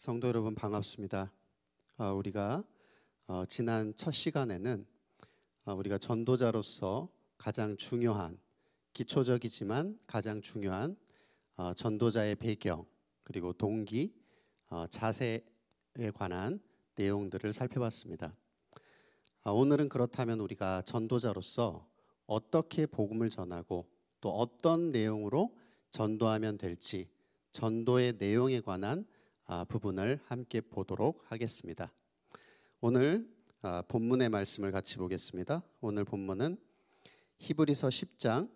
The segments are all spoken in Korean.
성도 여러분 반갑습니다. 어, 우리가 어, 지난 첫 시간에는 어, 우리가 전도자로서 가장 중요한 기초적이지만 가장 중요한 어, 전도자의 배경 그리고 동기 어, 자세에 관한 내용들을 살펴봤습니다. 아, 오늘은 그렇다면 우리가 전도자로서 어떻게 복음을 전하고 또 어떤 내용으로 전도하면 될지 전도의 내용에 관한 아, 부분을 함께 보도록 하겠습니다. 오늘 아, 본문의 말씀을 같이 보겠습니다. 오늘 본문은 히브리서 10장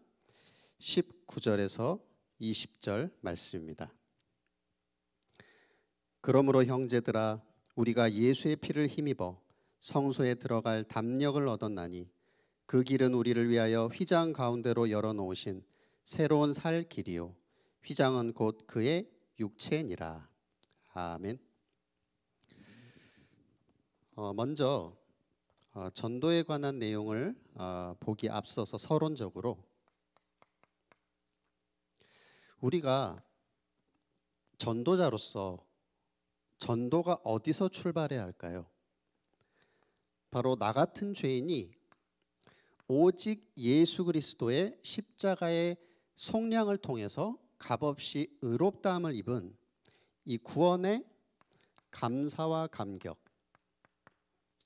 19절에서 20절 말씀입니다. 그러므로 형제들아 우리가 예수의 피를 힘입어 성소에 들어갈 담력을 얻었나니 그 길은 우리를 위하여 휘장 가운데로 열어 놓으신 새로운 살 길이요 휘장은 곧 그의 육체니라. 아멘. 어, 먼저 어, 전도에 관한 내용을 어, 보기 앞서서 서론적으로 우리가 전도자로서 전도가 어디서 출발해야 할까요? 바로 나 같은 죄인이 오직 예수 그리스도의 십자가의 속량을 통해서 값없이 의롭다함을 입은 이 구원의 감사와 감격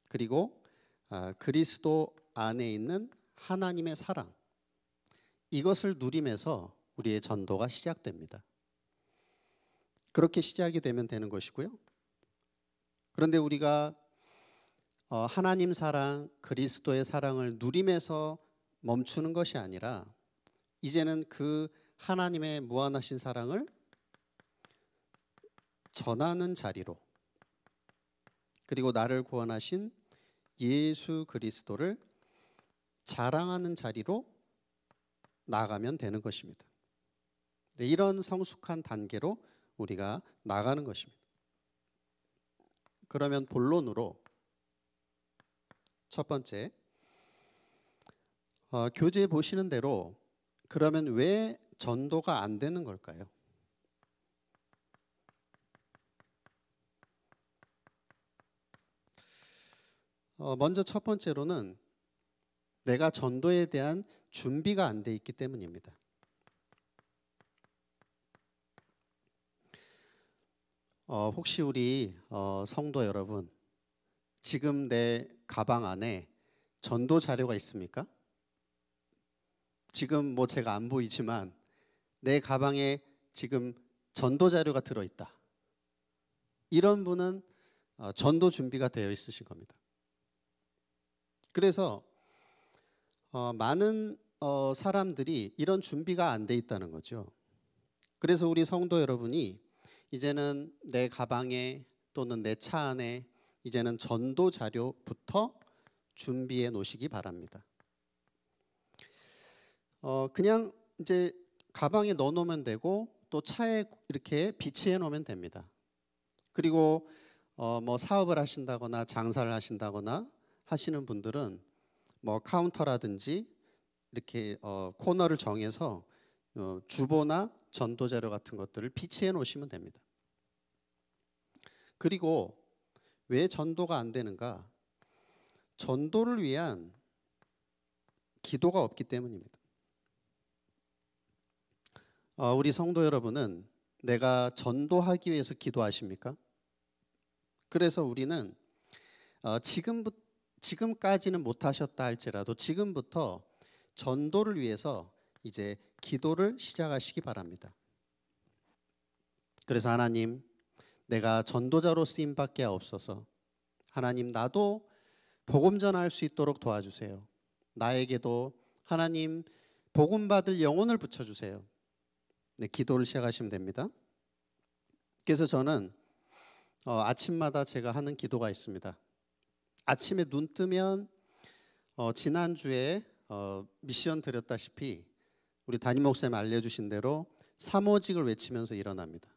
그리고 아, 그리스도 안에 있는 하나님의 사랑 이것을 누림에서 우리의 전도가 시작됩니다. 그렇게 시작이 되면 되는 것이고요. 그런데 우리가 어, 하나님 사랑, 그리스도의 사랑을 누림에서 멈추는 것이 아니라 이제는 그 하나님의 무한하신 사랑을 전하는 자리로 그리고 나를 구원하신 예수 그리스도를 자랑하는 자리로 나가면 되는 것입니다. 네, 이런 성숙한 단계로 우리가 나가는 것입니다. 그러면 본론으로 첫 번째 어, 교재 보시는 대로 그러면 왜 전도가 안 되는 걸까요? 어, 먼저 첫 번째로는 내가 전도에 대한 준비가 안 돼 있기 때문입니다. 어, 혹시 우리 어, 성도 여러분 지금 내 가방 안에 전도 자료가 있습니까? 지금 뭐 제가 안 보이지만 내 가방에 지금 전도 자료가 들어 있다. 이런 분은 어, 전도 준비가 되어 있으신 겁니다. 그래서 어, 많은 어, 사람들이 이런 준비가 안 돼 있다는 거죠. 그래서 우리 성도 여러분이 이제는 내 가방에 또는 내 차 안에 이제는 전도 자료부터 준비해 놓으시기 바랍니다. 어, 그냥 이제 가방에 넣어 놓으면 되고 또 차에 이렇게 비치해 놓으면 됩니다. 그리고 어, 뭐 사업을 하신다거나 장사를 하신다거나 하시는 분들은 뭐 카운터라든지 이렇게 어, 코너를 정해서 어, 주보나 전도 자료 같은 것들을 비치해 놓으시면 됩니다. 그리고 왜 전도가 안 되는가? 전도를 위한 기도가 없기 때문입니다. 어, 우리 성도 여러분은 내가 전도하기 위해서 기도하십니까? 그래서 우리는 어, 지금부터 지금까지는 못하셨다 할지라도 지금부터 전도를 위해서 이제 기도를 시작하시기 바랍니다. 그래서 하나님, 내가 전도자로 쓰임 밖에 없어서 하나님 나도 복음 전할 수 있도록 도와주세요. 나에게도 하나님 복음 받을 영혼을 붙여 주세요. 네, 기도를 시작하시면 됩니다. 그래서 저는 어, 아침마다 제가 하는 기도가 있습니다. 아침에 눈 뜨면 어, 지난주에 어, 미션 드렸다시피 우리 담임 목사님 알려주신 대로 사모직을 외치면서 일어납니다.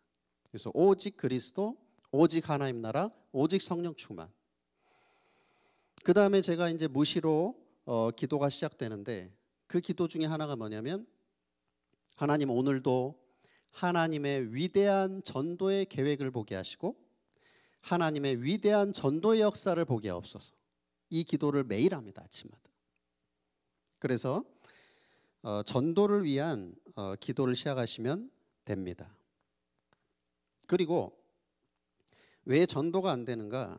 그래서 오직 그리스도, 오직 하나님 나라, 오직 성령 충만. 그 다음에 제가 이제 무시로 어, 기도가 시작되는데 그 기도 중에 하나가 뭐냐면 하나님 오늘도 하나님의 위대한 전도의 계획을 보게 하시고 하나님의 위대한 전도의 역사를 보게 하옵소서. 이 기도를 매일 합니다. 아침마다. 그래서 어, 전도를 위한 어, 기도를 시작하시면 됩니다. 그리고 왜 전도가 안 되는가?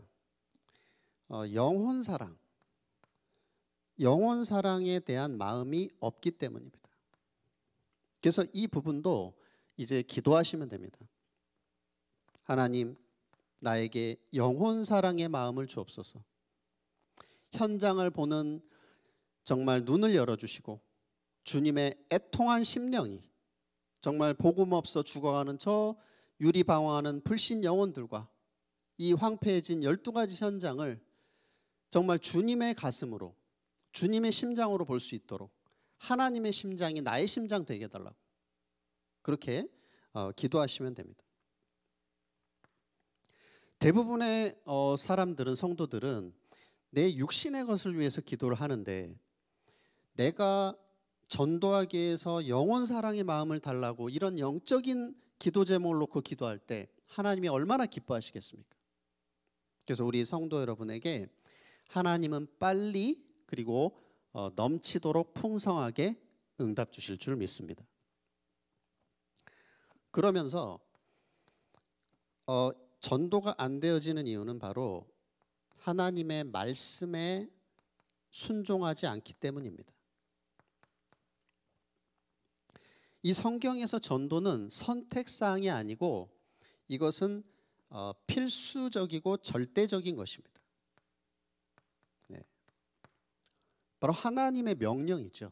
어, 영혼 사랑. 영혼 사랑에 대한 마음이 없기 때문입니다. 그래서 이 부분도 이제 기도하시면 됩니다. 하나님, 나에게 영혼 사랑의 마음을 주옵소서. 현장을 보는 정말 눈을 열어주시고 주님의 애통한 심령이 정말 복음 없어 죽어가는 저 유리 방황하는 불신 영혼들과 이 황폐해진 열두 가지 현장을 정말 주님의 가슴으로 주님의 심장으로 볼 수 있도록 하나님의 심장이 나의 심장 되게 해달라고 그렇게 어, 기도하시면 됩니다. 대부분의 어, 사람들은 성도들은 내 육신의 것을 위해서 기도를 하는데 내가 전도하기 위해서 영혼 사랑의 마음을 달라고 이런 영적인 기도 제목을 놓고 기도할 때 하나님이 얼마나 기뻐하시겠습니까? 그래서 우리 성도 여러분에게 하나님은 빨리 그리고 어, 넘치도록 풍성하게 응답 주실 줄 믿습니다. 그러면서 어, 전도가 안 되어지는 이유는 바로 하나님의 말씀에 순종하지 않기 때문입니다. 이 성경에서 전도는 선택사항이 아니고 이것은 어, 필수적이고 절대적인 것입니다. 네. 바로 하나님의 명령이죠.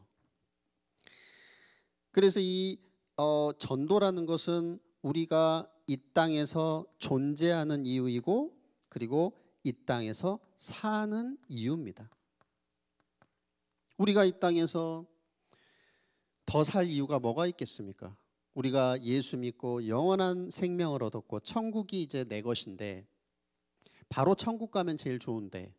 그래서 이 어, 전도라는 것은 우리가 이 땅에서 존재하는 이유이고 그리고 이 땅에서 사는 이유입니다. 우리가 이 땅에서 더 살 이유가 뭐가 있겠습니까? 우리가 예수 믿고 영원한 생명을 얻었고 천국이 이제 내 것인데 바로 천국 가면 제일 좋은데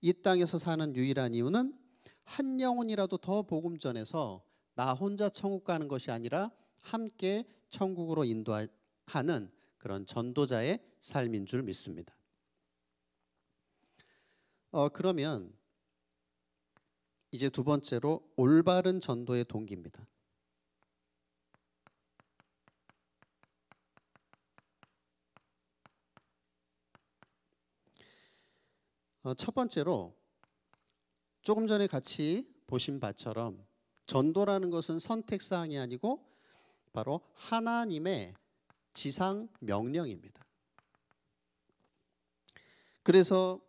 이 땅에서 사는 유일한 이유는 한 영혼이라도 더 복음 전에서 나 혼자 천국 가는 것이 아니라 함께 천국으로 인도하, 하는 그런 전도자의 삶인 줄 믿습니다. 어, 그러면 이제 두 번째로 올바른 전도의 동기입니다. 어, 첫 번째로 조금 전에 같이 보신 바처럼 전도라는 것은 선택 사항이 아니고 바로 하나님의 지상 명령입니다. 그래서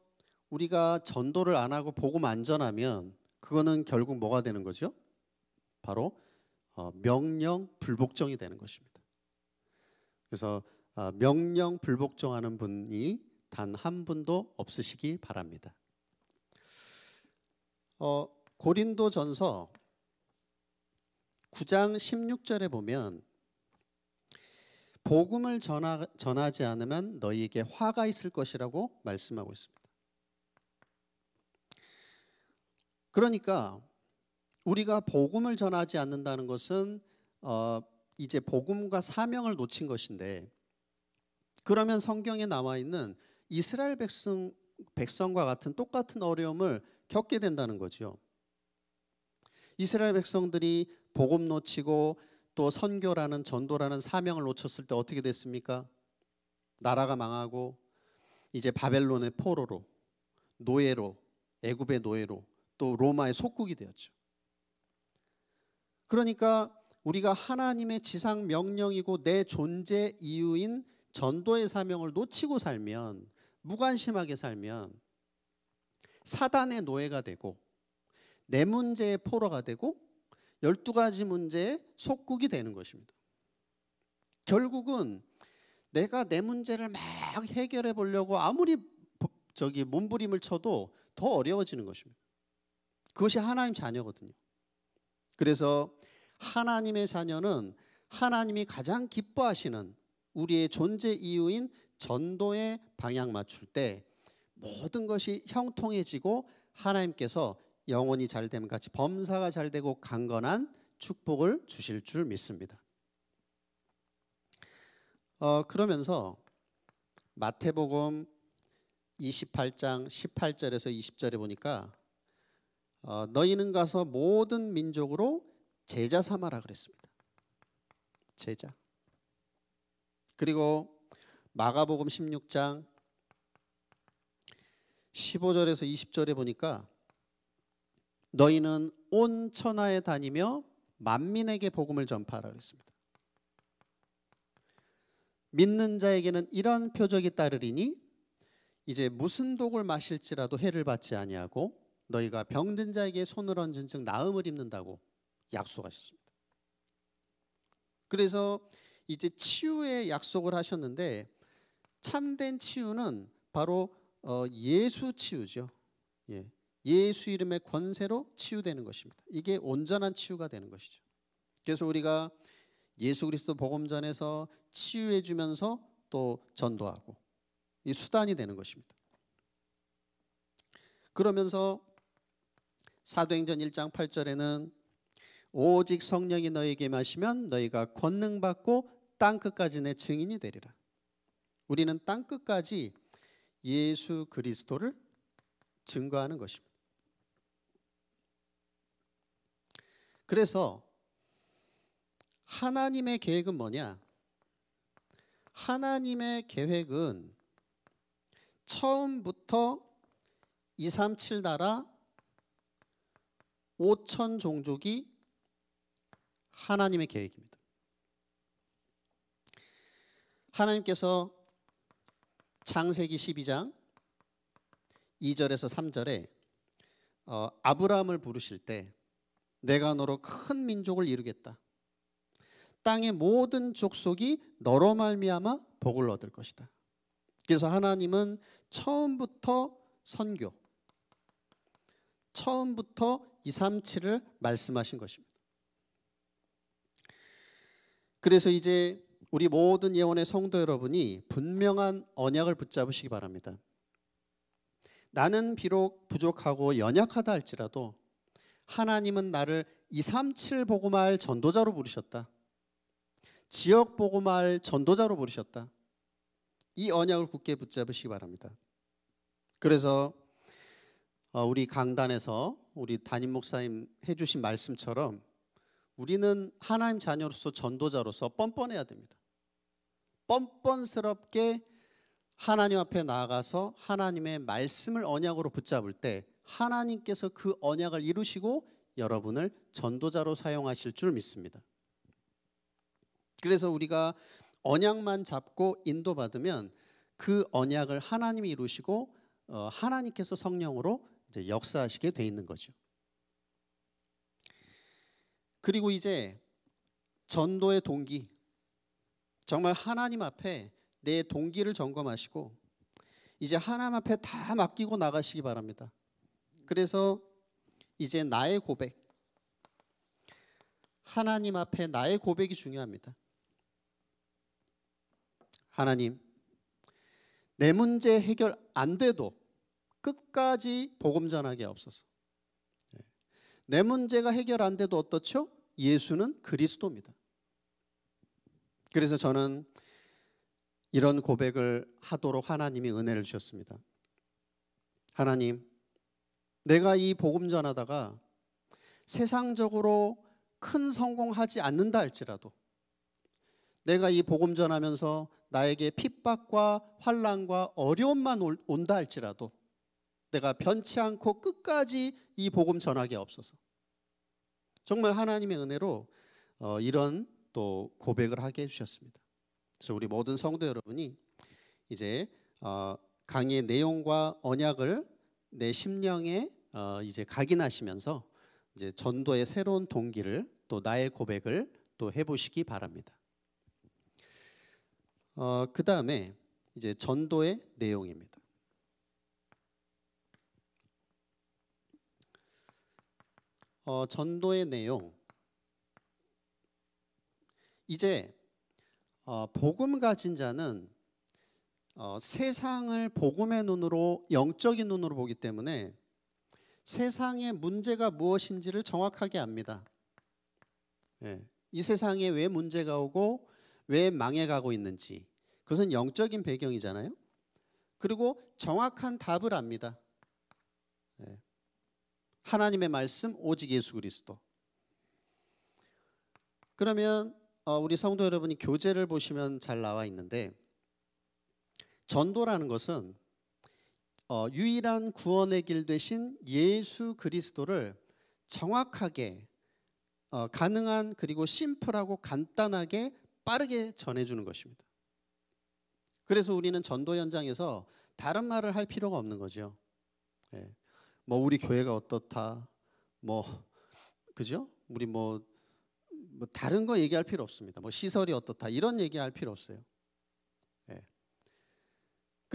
우리가 전도를 안 하고 복음안 전하면 그거는 결국 뭐가 되는 거죠? 바로 어, 명령 불복종이 되는 것입니다. 그래서 어, 명령 불복종하는 분이 단 한 분도 없으시기 바랍니다. 어, 고린도전서 9장 16절에 보면 복음을 전하, 전하지 않으면 너희에게 화가 있을 것이라고 말씀하고 있습니다. 그러니까 우리가 복음을 전하지 않는다는 것은 어, 이제 복음과 사명을 놓친 것인데 그러면 성경에 나와 있는 이스라엘 백성 백성과 같은 똑같은 어려움을 겪게 된다는 거죠. 이스라엘 백성들이 복음 놓치고 또 선교라는 전도라는 사명을 놓쳤을 때 어떻게 됐습니까? 나라가 망하고 이제 바벨론의 포로로 노예로 애굽의 노예로 또 로마의 속국이 되었죠. 그러니까 우리가 하나님의 지상 명령이고 내 존재 이유인 전도의 사명을 놓치고 살면 무관심하게 살면 사단의 노예가 되고 내 문제의 포로가 되고 12가지 문제의 속국이 되는 것입니다. 결국은 내가 내 문제를 막 해결해 보려고 아무리 저기 몸부림을 쳐도 더 어려워지는 것입니다. 그것이 하나님 자녀거든요. 그래서 하나님의 자녀는 하나님이 가장 기뻐하시는 우리의 존재 이유인 전도의 방향 맞출 때 모든 것이 형통해지고 하나님께서 영혼이 잘됨 같이 범사가 잘되고 강건한 축복을 주실 줄 믿습니다. 어, 그러면서 마태복음 28장 18절에서 20절에 보니까 어, 너희는 가서 모든 민족으로 제자 삼아라 그랬습니다. 제자. 그리고 마가복음 16장 15절에서 20절에 보니까 너희는 온 천하에 다니며 만민에게 복음을 전파하라 그랬습니다. 믿는 자에게는 이런 표적이 따르리니 이제 무슨 독을 마실지라도 해를 받지 아니하고 너희가 병든 자에게 손을 얹은 즉 나음을 입는다고 약속하셨습니다. 그래서 이제 치유의 약속을 하셨는데 참된 치유는 바로 어, 예수 치유죠. 예. 예수 이름의 권세로 치유되는 것입니다. 이게 온전한 치유가 되는 것이죠. 그래서 우리가 예수 그리스도 복음전에서 치유해 주면서 또 전도하고 이 수단이 되는 것입니다. 그러면서 사도행전 1장 8절에는 오직 성령이 너에게 마시면 너희가 권능 받고 땅 끝까지 내 증인이 되리라. 우리는 땅 끝까지 예수 그리스도를 증거하는 것입니다. 그래서 하나님의 계획은 뭐냐? 하나님의 계획은 처음부터 2, 3, 7 나라 5천 종족이 하나님의 계획입니다. 하나님께서 창세기 12장 2절에서 3절에 어, 아브라함을 부르실 때 내가 너로 큰 민족을 이루겠다. 땅의 모든 족속이 너로 말미암아 복을 얻을 것이다. 그래서 하나님은 처음부터 선교, 처음부터 2, 3, 7을 말씀하신 것입니다. 그래서 이제 우리 모든 예원의 성도 여러분이 분명한 언약을 붙잡으시기 바랍니다. 나는 비록 부족하고 연약하다 할지라도 하나님은 나를 237 보고말 전도자로 부르셨다. 지역 보고말 전도자로 부르셨다. 이 언약을 굳게 붙잡으시기 바랍니다. 그래서 어, 우리 강단에서 우리 담임 목사님 해주신 말씀처럼 우리는 하나님 자녀로서 전도자로서 뻔뻔해야 됩니다. 뻔뻔스럽게 하나님 앞에 나아가서 하나님의 말씀을 언약으로 붙잡을 때 하나님께서 그 언약을 이루시고 여러분을 전도자로 사용하실 줄 믿습니다. 그래서 우리가 언약만 잡고 인도받으면 그 언약을 하나님이 이루시고 어, 하나님께서 성령으로 이제 역사하시게 돼 있는 거죠. 그리고 이제 전도의 동기 정말 하나님 앞에 내 동기를 점검하시고 이제 하나님 앞에 다 맡기고 나가시기 바랍니다. 그래서 이제 나의 고백. 하나님 앞에 나의 고백이 중요합니다. 하나님, 내 문제 해결 안 돼도 끝까지 복음 전하게 없어서. 내 문제가 해결 안 돼도 어떻죠? 예수는 그리스도입니다. 그래서 저는 이런 고백을 하도록 하나님이 은혜를 주셨습니다. 하나님, 내가 이 복음 전하다가 세상적으로 큰 성공하지 않는다 할지라도 내가 이 복음 전하면서 나에게 핍박과 환란과 어려움만 온다 할지라도 내가 변치 않고 끝까지 이 복음 전하게 없어서 정말 하나님의 은혜로 어, 이런 또 고백을 하게 해주셨습니다. 그래서 우리 모든 성도 여러분이 이제 어, 강의 내용과 언약을 내 심령에 어, 이제 각인하시면서 이제 전도의 새로운 동기를 또 나의 고백을 또 해보시기 바랍니다. 어, 그 다음에 이제 전도의 내용입니다. 어, 전도의 내용 이제 어, 복음 가진 자는 어, 세상을 복음의 눈으로 영적인 눈으로 보기 때문에 세상의 문제가 무엇인지를 정확하게 압니다. 예. 이 세상에 왜 문제가 오고 왜 망해가고 있는지 그것은 영적인 배경이잖아요. 그리고 정확한 답을 압니다. 예. 하나님의 말씀 오직 예수 그리스도. 그러면 어, 우리 성도 여러분이 교재를 보시면 잘 나와 있는데 전도라는 것은 어, 유일한 구원의 길 되신 예수 그리스도를 정확하게 어, 가능한 그리고 심플하고 간단하게 빠르게 전해주는 것입니다. 그래서 우리는 전도 현장에서 다른 말을 할 필요가 없는 거죠. 예. 뭐 우리 교회가 어떻다, 뭐 그죠? 우리 뭐, 뭐 다른 거 얘기할 필요 없습니다. 뭐 시설이 어떻다 이런 얘기할 필요 없어요.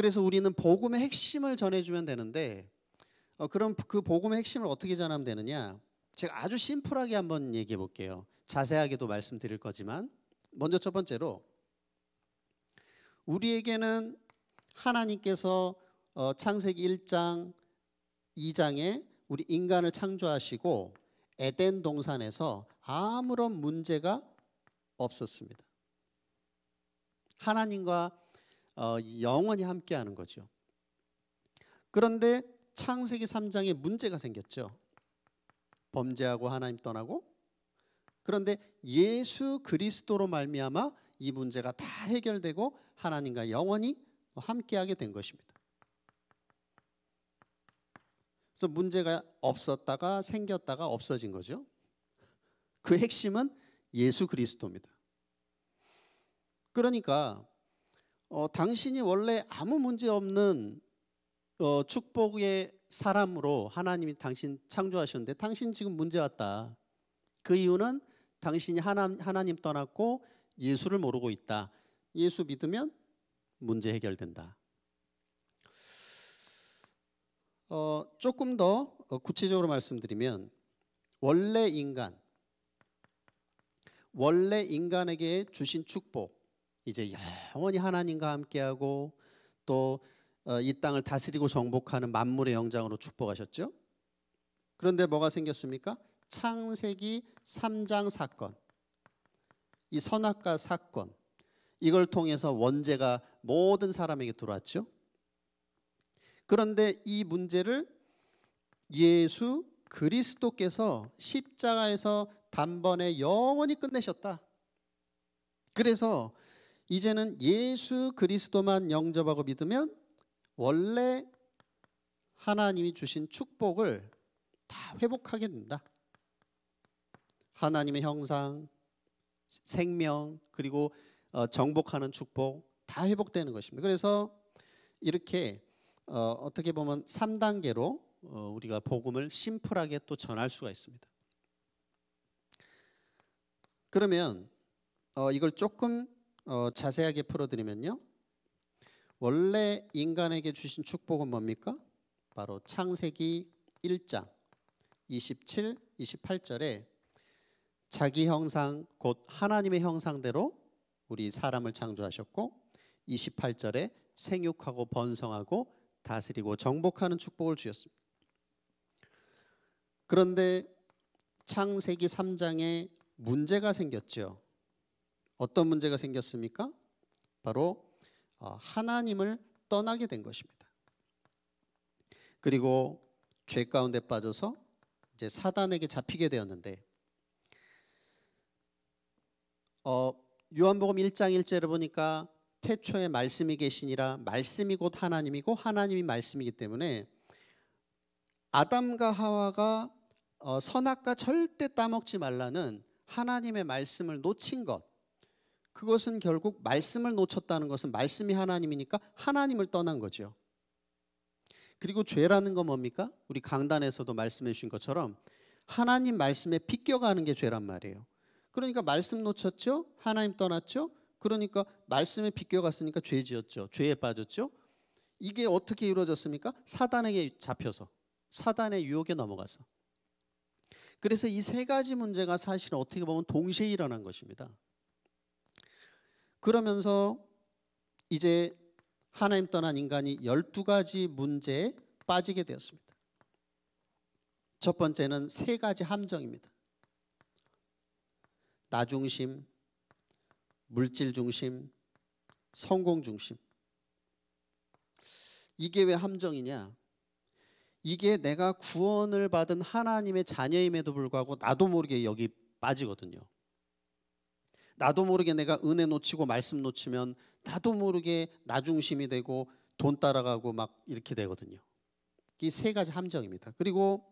그래서 우리는 복음의 핵심을 전해주면 되는데 어, 그럼 그 복음의 핵심을 어떻게 전하면 되느냐? 제가 아주 심플하게 한번 얘기해 볼게요. 자세하게도 말씀드릴 거지만 먼저 첫 번째로 우리에게는 하나님께서 어, 창세기 1장 2장에 우리 인간을 창조하시고 에덴 동산에서 아무런 문제가 없었습니다. 하나님과 어, 영원히 함께하는 거죠. 그런데 창세기 3장에 문제가 생겼죠. 범죄하고 하나님 떠나고 그런데 예수 그리스도로 말미암아 이 문제가 다 해결되고 하나님과 영원히 함께하게 된 것입니다. 그래서 문제가 없었다가 생겼다가 없어진 거죠. 그 핵심은 예수 그리스도입니다. 그러니까 어, 당신이 원래 아무 문제 없는 어, 축복의 사람으로 하나님이 당신 창조하셨는데 당신 지금 문제 왔다. 그 이유는 당신이 하나, 하나님 떠났고 예수를 모르고 있다. 예수 믿으면 문제 해결된다. 어, 조금 더 어, 구체적으로 말씀드리면 원래 인간 원래 인간에게 주신 축복 이제 영원히 하나님과 함께하고 또이 어, 땅을 다스리고 정복하는 만물의 영장으로 축복하셨죠. 그런데 뭐가 생겼습니까? 창세기 3장 사건. 이 선악과 사건. 이걸 통해서 원죄가 모든 사람에게 들어왔죠. 그런데 이 문제를 예수 그리스도께서 십자가에서 단번에 영원히 끝내셨다. 그래서 이제는 예수 그리스도만 영접하고 믿으면 원래 하나님이 주신 축복을 다 회복하게 된다. 하나님의 형상, 생명, 그리고 어, 정복하는 축복 다 회복되는 것입니다. 그래서 이렇게 어, 떻게 보면 3단계로 어, 우리가 복음을 심플하게 또 전할 수가 있습니다. 그러면 어, 이걸 조금 어, 자세하게 풀어드리면요. 원래 인간에게 주신 축복은 뭡니까? 바로 창세기 1장 27, 28절에 자기 형상 곧 하나님의 형상대로 우리 사람을 창조하셨고 28절에 생육하고 번성하고 다스리고 정복하는 축복을 주셨습니다. 그런데 창세기 3장에 문제가 생겼죠. 어떤 문제가 생겼습니까? 바로 어, 하나님을 떠나게 된 것입니다. 그리고 죄 가운데 빠져서 이제 사단에게 잡히게 되었는데 어, 요한복음 1장 1절을 보니까 태초에 말씀이 계시니라 말씀이 곧 하나님이고 하나님이 말씀이기 때문에 아담과 하와가 어, 선악과 절대 따먹지 말라는 하나님의 말씀을 놓친 것 그것은 결국 말씀을 놓쳤다는 것은 말씀이 하나님이니까 하나님을 떠난 거죠. 그리고 죄라는 건 뭡니까? 우리 강단에서도 말씀해 주신 것처럼 하나님 말씀에 빗겨가는 게 죄란 말이에요. 그러니까 말씀 놓쳤죠? 하나님 떠났죠? 그러니까 말씀에 빗겨갔으니까 죄 지었죠. 죄에 빠졌죠? 이게 어떻게 이루어졌습니까? 사단에게 잡혀서 사단의 유혹에 넘어가서 그래서 이 세 가지 문제가 사실 어떻게 보면 동시에 일어난 것입니다. 그러면서 이제 하나님 떠난 인간이 12가지 문제에 빠지게 되었습니다. 첫 번째는 세 가지 함정입니다. 나 중심, 물질 중심, 성공 중심. 이게 왜 함정이냐? 이게 내가 구원을 받은 하나님의 자녀임에도 불구하고 나도 모르게 여기 빠지거든요. 나도 모르게 내가 은혜 놓치고 말씀 놓치면 나도 모르게 나 중심이 되고 돈 따라가고 막 이렇게 되거든요. 이 세 가지 함정입니다. 그리고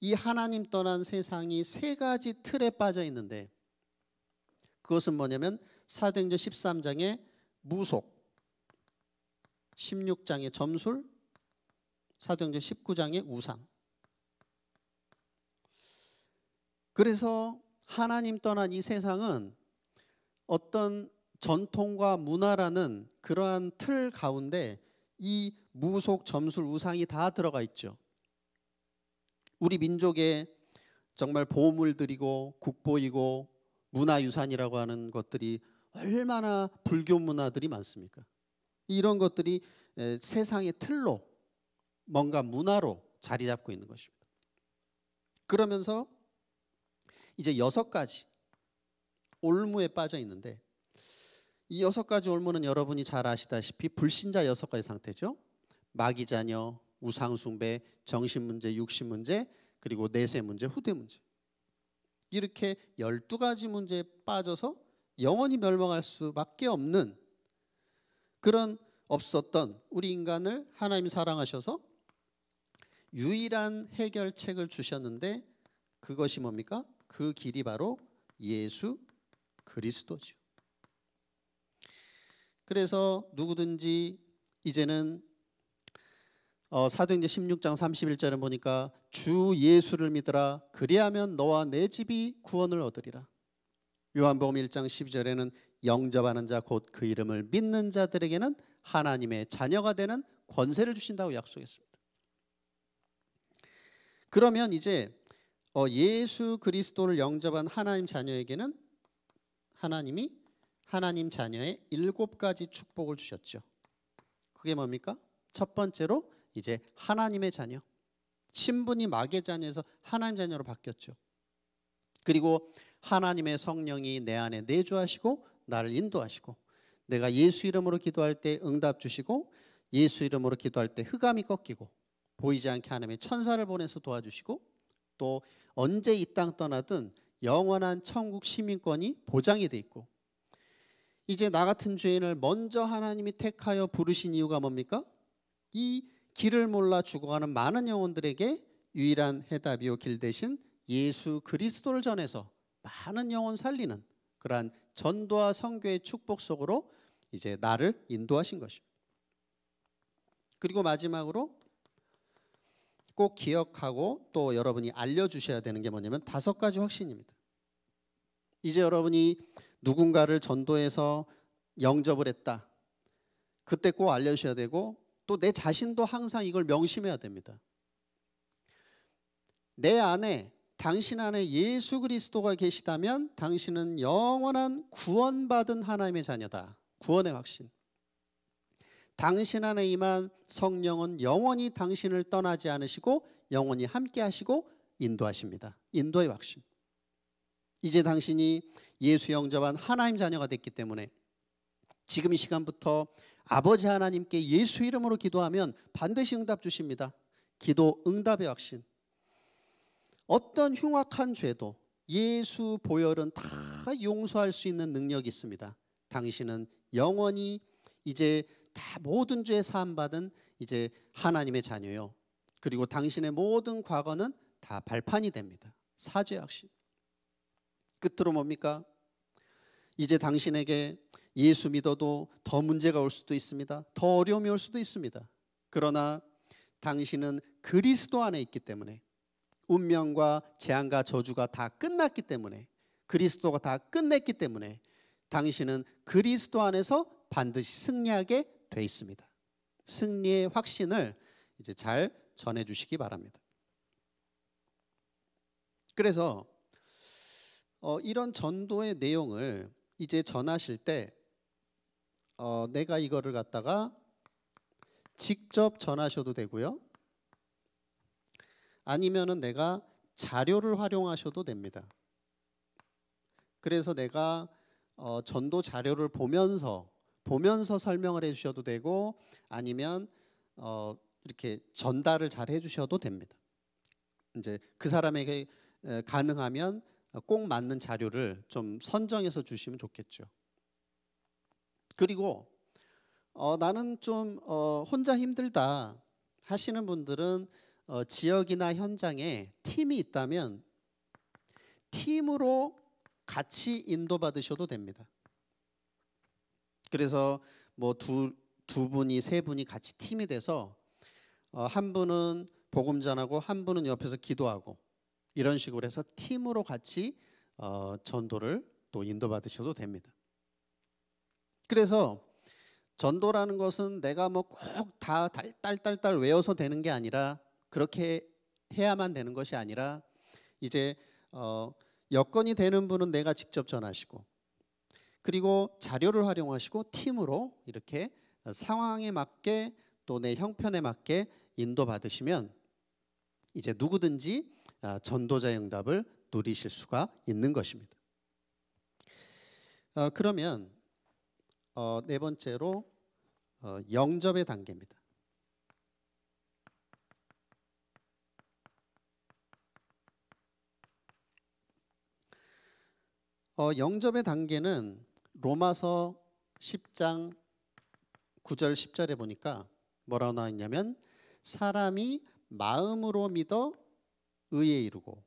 이 하나님 떠난 세상이 세 가지 틀에 빠져 있는데 그것은 뭐냐면 사도행전 13장의 무속 16장의 점술 사도행전 19장의 우상 그래서 하나님 떠난 이 세상은 어떤 전통과 문화라는 그러한 틀 가운데 이 무속 점술 우상이 다 들어가 있죠. 우리 민족의 정말 보물들이고 국보이고 문화유산이라고 하는 것들이 얼마나 불교 문화들이 많습니까? 이런 것들이 세상의 틀로 뭔가 문화로 자리 잡고 있는 것입니다. 그러면서 이제 여섯 가지 올무에 빠져 있는데 이 여섯 가지 올무는 여러분이 잘 아시다시피 불신자 여섯 가지 상태죠. 마귀 자녀, 우상 숭배, 정신 문제, 육신 문제, 그리고 내세 문제, 후대 문제. 이렇게 열두 가지 문제에 빠져서 영원히 멸망할 수밖에 없는 그런 없었던 우리 인간을 하나님 사랑하셔서 유일한 해결책을 주셨는데 그것이 뭡니까? 그 길이 바로 예수 그리스도죠. 그래서 누구든지 이제는 어, 사도행전 16장 31절에 보니까 주 예수를 믿으라 그리하면 너와 내 집이 구원을 얻으리라. 요한복음 1장 12절에는 영접하는 자 곧 그 이름을 믿는 자들에게는 하나님의 자녀가 되는 권세를 주신다고 약속했습니다. 그러면 이제 어, 예수 그리스도를 영접한 하나님 자녀에게는 하나님이 하나님 자녀의 일곱 가지 축복을 주셨죠. 그게 뭡니까? 첫 번째로 이제 하나님의 자녀. 신분이 마계 자녀에서 하나님 자녀로 바뀌었죠. 그리고 하나님의 성령이 내 안에 내주하시고 나를 인도하시고 내가 예수 이름으로 기도할 때 응답 주시고 예수 이름으로 기도할 때 흑암이 꺾이고 보이지 않게 하나님의 천사를 보내서 도와주시고 또 언제 이 땅 떠나든 영원한 천국 시민권이 보장이 돼 있고 이제 나 같은 죄인을 먼저 하나님이 택하여 부르신 이유가 뭡니까? 이 길을 몰라 죽어가는 많은 영혼들에게 유일한 해답이요 길 대신 예수 그리스도를 전해서 많은 영혼 살리는 그러한 전도와 선교의 축복 속으로 이제 나를 인도하신 것이죠. 그리고 마지막으로 꼭 기억하고 또 여러분이 알려주셔야 되는 게 뭐냐면 다섯 가지 확신입니다. 이제 여러분이 누군가를 전도해서 영접을 했다. 그때 꼭 알려주셔야 되고 또 내 자신도 항상 이걸 명심해야 됩니다. 내 안에 당신 안에 예수 그리스도가 계시다면 당신은 영원한 구원받은 하나님의 자녀다. 구원의 확신. 당신 안에 임한 성령은 영원히 당신을 떠나지 않으시고 영원히 함께 하시고 인도하십니다. 인도의 확신. 이제 당신이 예수 영접한 하나님 자녀가 됐기 때문에 지금 이 시간부터 아버지 하나님께 예수 이름으로 기도하면 반드시 응답 주십니다. 기도 응답의 확신. 어떤 흉악한 죄도 예수 보혈은 다 용서할 수 있는 능력이 있습니다. 당신은 영원히 이제 다 모든 죄 사함 받은 이제 하나님의 자녀요. 그리고 당신의 모든 과거는 다 발판이 됩니다. 사죄악신. 끝으로 뭡니까? 이제 당신에게 예수 믿어도 더 문제가 올 수도 있습니다. 더 어려움이 올 수도 있습니다. 그러나 당신은 그리스도 안에 있기 때문에 운명과 재앙과 저주가 다 끝났기 때문에 그리스도가 다 끝냈기 때문에 당신은 그리스도 안에서 반드시 승리하게 돼 있습니다. 승리의 확신을 이제 잘 전해 주시기 바랍니다. 그래서 어, 이런 전도의 내용을 이제 전하실 때 어, 내가 이거를 갖다가 직접 전하셔도 되고요. 아니면은 내가 자료를 활용하셔도 됩니다. 그래서 내가 어, 전도 자료를 보면서 보면서 설명을 해주셔도 되고 아니면 어, 이렇게 전달을 잘 해주셔도 됩니다. 이제 그 사람에게 가능하면 꼭 맞는 자료를 좀 선정해서 주시면 좋겠죠. 그리고 어, 나는 좀 어, 혼자 힘들다 하시는 분들은 어, 지역이나 현장에 팀이 있다면 팀으로 같이 인도받으셔도 됩니다. 그래서 뭐 두 두 분이 세 분이 같이 팀이 돼서 어, 한 분은 복음 전하고 한 분은 옆에서 기도하고 이런 식으로 해서 팀으로 같이 어, 전도를 또 인도받으셔도 됩니다. 그래서 전도라는 것은 내가 뭐 꼭다 딸딸딸 외워서 되는 게 아니라 그렇게 해야만 되는 것이 아니라 이제 어, 여건이 되는 분은 내가 직접 전하시고 그리고 자료를 활용하시고 팀으로 이렇게 상황에 맞게 또 내 형편에 맞게 인도받으시면 이제 누구든지 아, 전도자의 응답을 누리실 수가 있는 것입니다. 어, 그러면 어, 네 번째로 어, 영접의 단계입니다. 영접의 단계는 로마서 10장 9절 10절에 보니까 뭐라고 나와 있냐면 사람이 마음으로 믿어 의에 이르고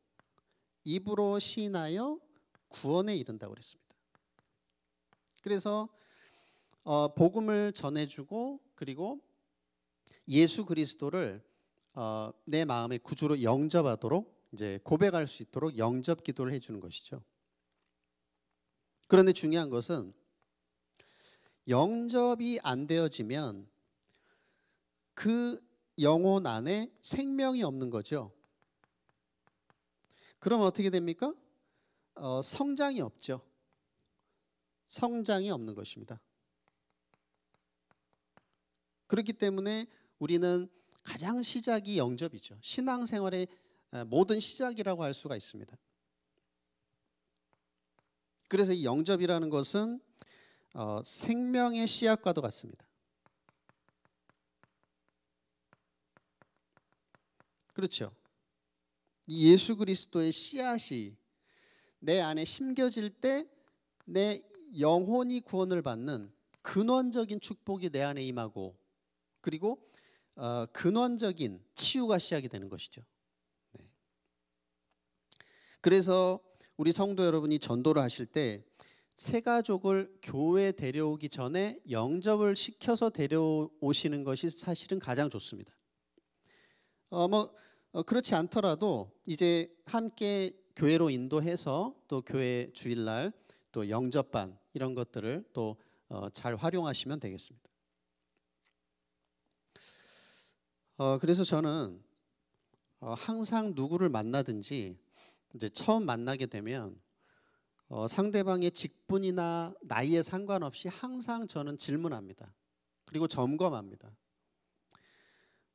입으로 시인하여 구원에 이른다고 그랬습니다. 그래서 어, 복음을 전해주고 그리고 예수 그리스도를 어, 내 마음의 구주로 영접하도록 이제 고백할 수 있도록 영접 기도를 해주는 것이죠. 그런데 중요한 것은 영접이 안 되어지면 그 영혼 안에 생명이 없는 거죠. 그럼 어떻게 됩니까? 어, 성장이 없죠. 성장이 없는 것입니다. 그렇기 때문에 우리는 가장 시작이 영접이죠. 신앙생활의 모든 시작이라고 할 수가 있습니다. 그래서 이 영접이라는 것은 어, 생명의 씨앗과도 같습니다. 그렇죠. 이 예수 그리스도의 씨앗이 내 안에 심겨질 때 내 영혼이 구원을 받는 근원적인 축복이 내 안에 임하고 그리고 어, 근원적인 치유가 시작이 되는 것이죠. 네. 그래서 우리 성도 여러분이 전도를 하실 때새 가족을 교회 데려오기 전에 영접을 시켜서 데려오시는 것이 사실은 가장 좋습니다. 어, 뭐 어, 그렇지 않더라도 이제 함께 교회로 인도해서 또 교회 주일날 또 영접반 이런 것들을 또잘 어, 활용하시면 되겠습니다. 어, 그래서 저는 어, 항상 누구를 만나든지 이제 처음 만나게 되면 어, 상대방의 직분이나 나이에 상관없이 항상 저는 질문합니다. 그리고 점검합니다.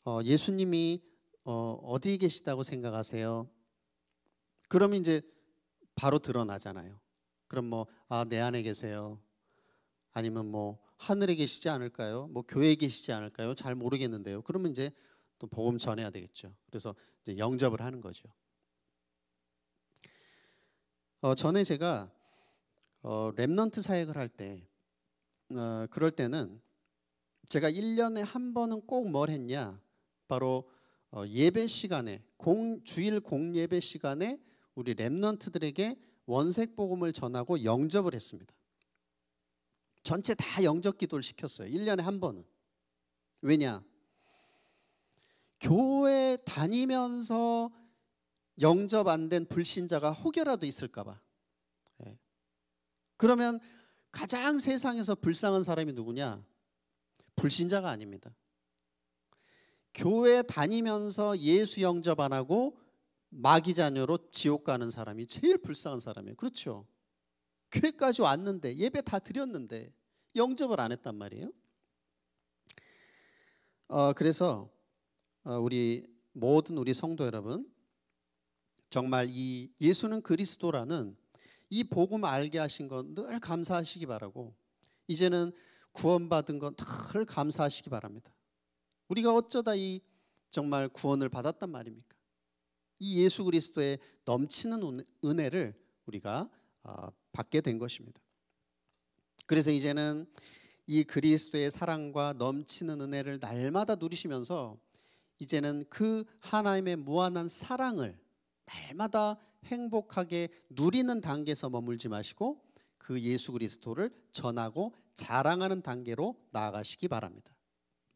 어, 예수님이 어, 어디 계시다고 생각하세요? 그러면 이제 바로 드러나잖아요. 그럼 뭐, 아, 내 안에 계세요. 아니면 뭐, 하늘에 계시지 않을까요? 뭐, 교회에 계시지 않을까요? 잘 모르겠는데요. 그러면 이제 또 복음 전해야 되겠죠. 그래서 영접을 하는 거죠. 어, 전에 제가 어, 랩넌트 사역을 할 때, 어, 그럴 때는 제가 1년에 한 번은 꼭 뭘 했냐? 바로 어, 예배 시간에, 공, 주일 공예배 시간에 우리 랩넌트들에게 원색 복음을 전하고 영접을 했습니다. 전체 다 영접 기도를 시켰어요. 1년에 한 번은. 왜냐? 교회 다니면서 영접 안 된 불신자가 혹여라도 있을까봐. 예. 그러면 가장 세상에서 불쌍한 사람이 누구냐? 불신자가 아닙니다. 교회 다니면서 예수 영접 안 하고 마귀 자녀로 지옥 가는 사람이 제일 불쌍한 사람이에요. 그렇죠? 교회까지 왔는데 예배 다 드렸는데 영접을 안 했단 말이에요. 어, 그래서 어, 우리 모든 우리 성도 여러분 정말 이 예수는 그리스도라는 이 복음 알게 하신 것늘 감사하시기 바라고 이제는 구원받은 것늘 감사하시기 바랍니다. 우리가 어쩌다 이 정말 구원을 받았단 말입니까? 이 예수 그리스도의 넘치는 은혜를 우리가 어, 받게 된 것입니다. 그래서 이제는 이 그리스도의 사랑과 넘치는 은혜를 날마다 누리시면서 이제는 그 하나님의 무한한 사랑을 날마다 행복하게 누리는 단계에서 머물지 마시고 그 예수 그리스도를 전하고 자랑하는 단계로 나아가시기 바랍니다.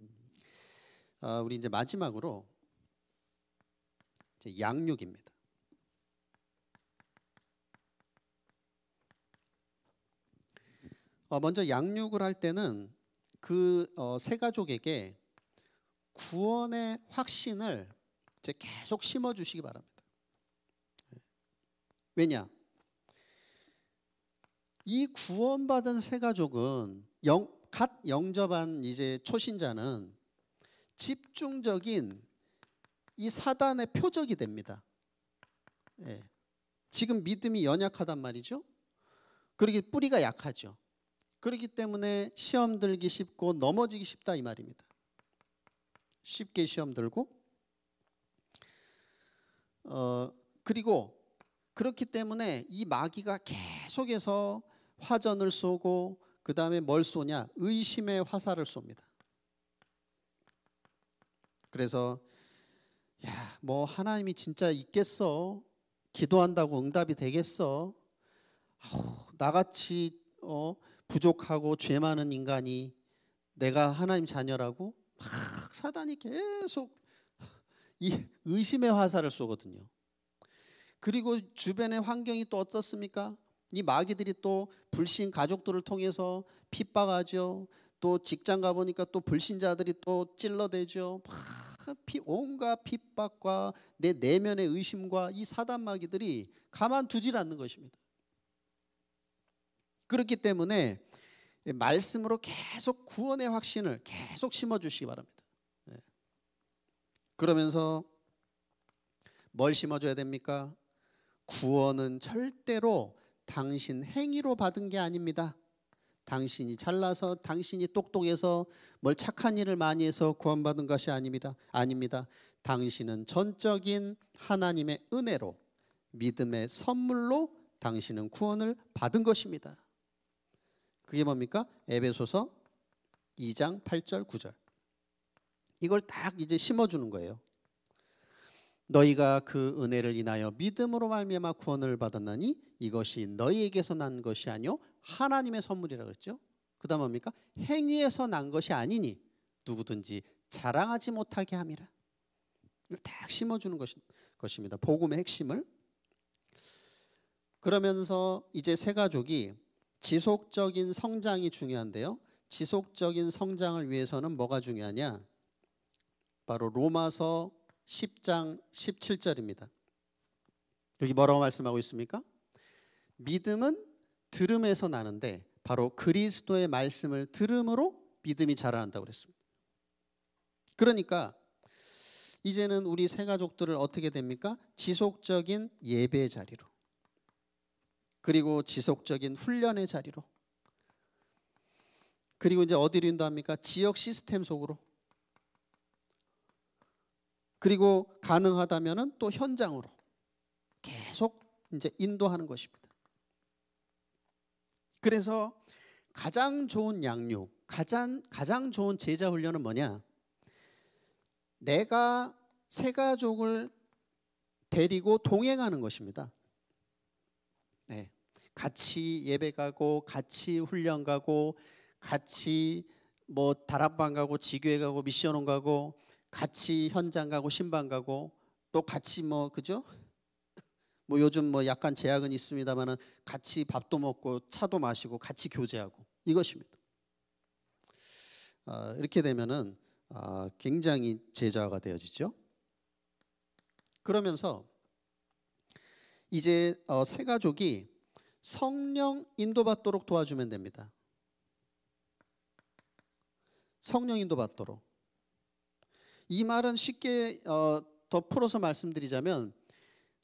음. 아, 우리 이제 마지막으로 이제 양육입니다. 어, 먼저 양육을 할 때는 그세 어, 가족에게 구원의 확신을 이제 계속 심어 주시기 바랍니다. 왜냐? 이 구원받은 세 가족은 영, 갓 영접한 이제 초신자는 집중적인 이 사단의 표적이 됩니다. 예. 지금 믿음이 연약하단 말이죠. 그러기 뿌리가 약하죠. 그렇기 때문에 시험 들기 쉽고 넘어지기 쉽다 이 말입니다. 쉽게 시험 들고 어 그리고 그렇기 때문에 이 마귀가 계속해서 화전을 쏘고 그 다음에 뭘 쏘냐 의심의 화살을 쏩니다. 그래서 야뭐 하나님이 진짜 있겠어 기도한다고 응답이 되겠어 아 나같이 어, 부족하고 죄 많은 인간이 내가 하나님 자녀라고 막 사단이 계속 이 의심의 화살을 쏘거든요. 그리고 주변의 환경이 또 어떻습니까? 이 마귀들이 또 불신 가족들을 통해서 핍박하죠. 또 직장 가보니까 또 불신자들이 또 찔러대죠. 온갖 핍박과 내 내면의 의심과 이 사단 마귀들이 가만두질 않는 것입니다. 그렇기 때문에 말씀으로 계속 구원의 확신을 계속 심어주시기 바랍니다. 예. 그러면서 뭘 심어줘야 됩니까? 구원은 절대로 당신 행위로 받은 게 아닙니다. 당신이 잘나서 당신이 똑똑해서 뭘 착한 일을 많이 해서 구원받은 것이 아닙니다. 아닙니다. 당신은 전적인 하나님의 은혜로 믿음의 선물로 당신은 구원을 받은 것입니다. 그게 뭡니까? 에베소서 2장 8절 9절. 이걸 딱 이제 심어 주는 거예요. 너희가 그 은혜를 인하여 믿음으로 말미암아 구원을 받았나니 이것이 너희에게서 난 것이 아니요 하나님의 선물이라 그랬죠. 그다음 뭡니까? 행위에서 난 것이 아니니 누구든지 자랑하지 못하게 함이라. 이걸 딱 심어주는 것입니다. 복음의 핵심을. 그러면서 이제 세 가족이 지속적인 성장이 중요한데요. 지속적인 성장을 위해서는 뭐가 중요하냐? 바로 로마서 10장 17절입니다. 여기 뭐라고 말씀하고 있습니까? 믿음은 들음에서 나는데 바로 그리스도의 말씀을 들음으로 믿음이 자라난다고 그랬습니다. 그러니까 이제는 우리 새 가족들을 어떻게 됩니까? 지속적인 예배 자리로 그리고 지속적인 훈련의 자리로 그리고 이제 어디로 인도합니까? 지역 시스템 속으로 그리고 가능하다면은 또 현장으로 계속 이제 인도하는 것입니다. 그래서 가장 좋은 양육, 가장 가장 좋은 제자 훈련은 뭐냐? 내가 세 가족을 데리고 동행하는 것입니다. 네. 같이 예배 가고 같이 훈련 가고 같이 뭐 다락방 가고 지교회 가고 미션원 가고 같이 현장 가고 신방 가고 또 같이 뭐 그죠? 뭐 요즘 뭐 약간 제약은 있습니다만은 같이 밥도 먹고 차도 마시고 같이 교제하고 이것입니다. 아, 이렇게 되면은 아, 굉장히 제자가 되어지죠. 그러면서 이제 어, 세 가족이 성령 인도받도록 도와주면 됩니다. 성령 인도받도록. 이 말은 쉽게 어, 더 풀어서 말씀드리자면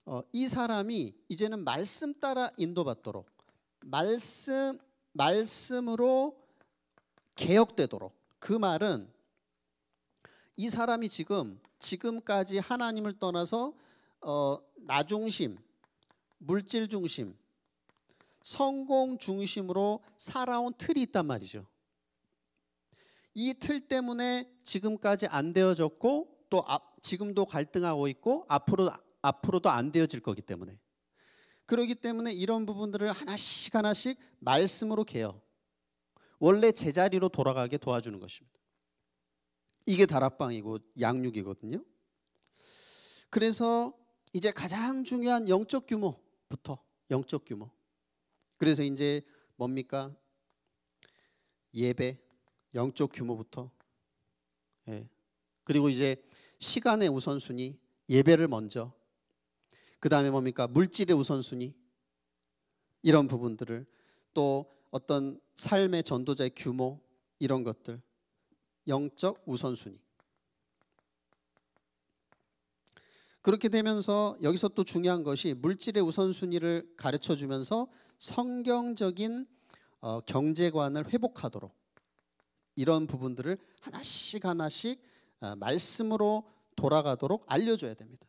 어, 이 사람이 이제는 말씀 따라 인도받도록 말씀 말씀으로 개혁되도록 그 말은 이 사람이 지금 지금까지 하나님을 떠나서 어, 나 중심, 물질 중심, 성공 중심으로 살아온 틀이 있단 말이죠. 이틀 때문에 지금까지 안 되어졌고 또 지금도 갈등하고 있고 앞으로 앞으로도 안 되어질 거기 때문에 그러기 때문에 이런 부분들을 하나씩 하나씩 말씀으로 개어 원래 제자리로 돌아가게 도와주는 것입니다. 이게 다락방이고 양육이거든요. 그래서 이제 가장 중요한 영적 규모부터 영적 규모. 그래서 이제 뭡니까? 예배, 영적 규모부터 예. 그리고 이제 시간의 우선순위 예배를 먼저 그 다음에 뭡니까 물질의 우선순위 이런 부분들을 또 어떤 삶의 전도자의 규모 이런 것들 영적 우선순위 그렇게 되면서 여기서 또 중요한 것이 물질의 우선순위를 가르쳐 주면서 성경적인 어, 경제관을 회복하도록 이런 부분들을 하나씩 하나씩 어, 말씀으로 돌아가도록 알려줘야 됩니다.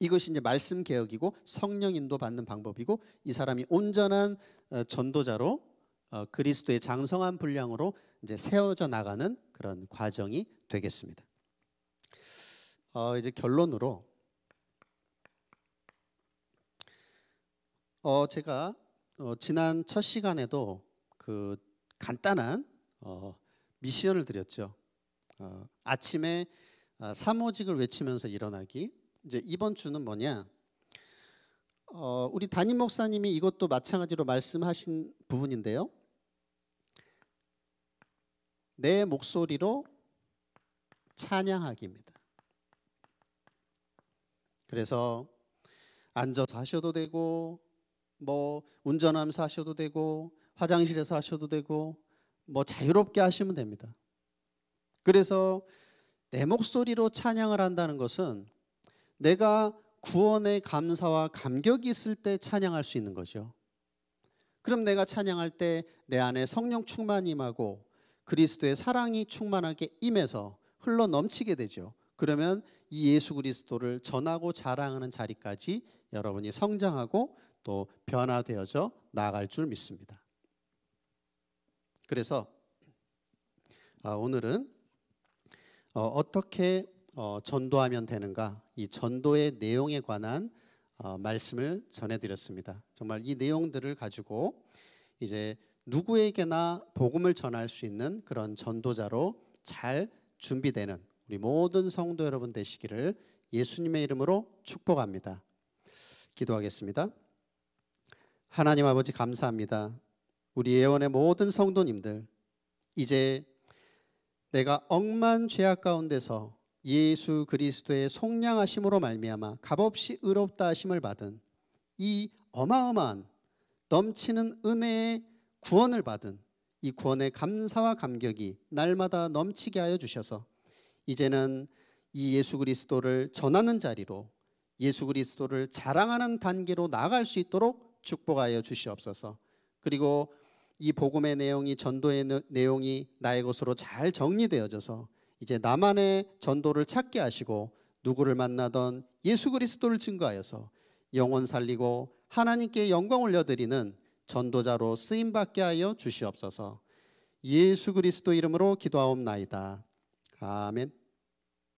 이것이 이제 말씀 개혁이고 성령 인도 받는 방법이고 이 사람이 온전한 어, 전도자로 어, 그리스도의 장성한 분량으로 이제 세워져 나가는 그런 과정이 되겠습니다. 어, 이제 결론으로 어, 제가 어, 지난 첫 시간에도 그 간단한 어, 미션을 드렸죠. 어, 아침에 어, 사모직을 외치면서 일어나기. 이제 이번 주는 뭐냐? 어, 우리 담임 목사님이 이것도 마찬가지로 말씀하신 부분인데요. 내 목소리로 찬양하기입니다. 그래서 앉아서 하셔도 되고 뭐 운전하면서 하셔도 되고 화장실에서 하셔도 되고 뭐 자유롭게 하시면 됩니다. 그래서 내 목소리로 찬양을 한다는 것은 내가 구원의 감사와 감격이 있을 때 찬양할 수 있는 거죠. 그럼 내가 찬양할 때 내 안에 성령 충만임하고 그리스도의 사랑이 충만하게 임해서 흘러 넘치게 되죠. 그러면 이 예수 그리스도를 전하고 자랑하는 자리까지 여러분이 성장하고 또 변화되어져 나갈 줄 믿습니다. 그래서 아, 오늘은 어, 어떻게 어, 전도하면 되는가 이 전도의 내용에 관한 어, 말씀을 전해드렸습니다. 정말 이 내용들을 가지고 이제 누구에게나 복음을 전할 수 있는 그런 전도자로 잘 준비되는 우리 모든 성도 여러분 되시기를 예수님의 이름으로 축복합니다. 기도하겠습니다. 하나님 아버지 감사합니다. 우리 예언의 모든 성도님들 이제 내가 억만 죄악 가운데서 예수 그리스도의 속량하심으로 말미암아 값없이 의롭다 하심을 받은 이 어마어마한 넘치는 은혜의 구원을 받은 이 구원의 감사와 감격이 날마다 넘치게 하여 주셔서 이제는 이 예수 그리스도를 전하는 자리로 예수 그리스도를 자랑하는 단계로 나아갈 수 있도록 축복하여 주시옵소서. 그리고 이 복음의 내용이 전도의 내용이 나의 것으로 잘 정리되어져서 이제 나만의 전도를 찾게 하시고 누구를 만나던 예수 그리스도를 증거하여서 영혼 살리고 하나님께 영광 올려드리는 전도자로 쓰임받게 하여 주시옵소서 예수 그리스도 이름으로 기도하옵나이다. 아멘.